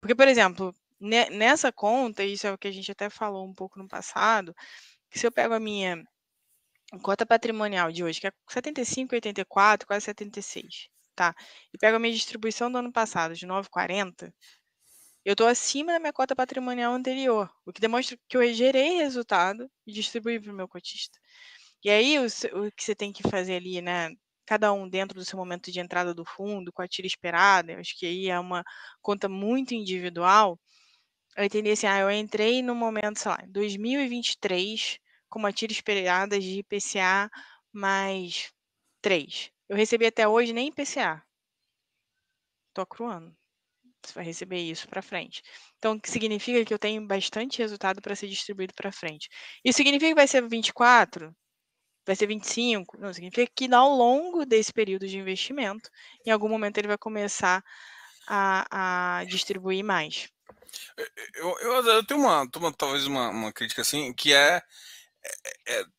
Porque, por exemplo, nessa conta, isso é o que a gente até falou um pouco no passado, que se eu pego a minha cota patrimonial de hoje, que é 75, 84, quase 76, tá? E pego a minha distribuição do ano passado, de 9,40, eu estou acima da minha cota patrimonial anterior, o que demonstra que eu gerei resultado e distribuí para o meu cotista. E aí, o, o que você tem que fazer ali, né, cada um dentro do seu momento de entrada do fundo, com a tira esperada, eu acho que aí é uma conta muito individual. Eu entendi assim, ah, eu entrei no momento, sei lá, 2023, com uma tira esperada de IPCA mais 3. Eu recebi até hoje nem IPCA. Tô acruando. Você vai receber isso para frente. Então, que significa que eu tenho bastante resultado para ser distribuído para frente. Isso significa que vai ser 24? vai ser 25. Não, significa que ao longo desse período de investimento, em algum momento ele vai começar a, a distribuir mais. Eu, eu, eu tenho uma, uma talvez uma, uma, crítica assim, que é, é, é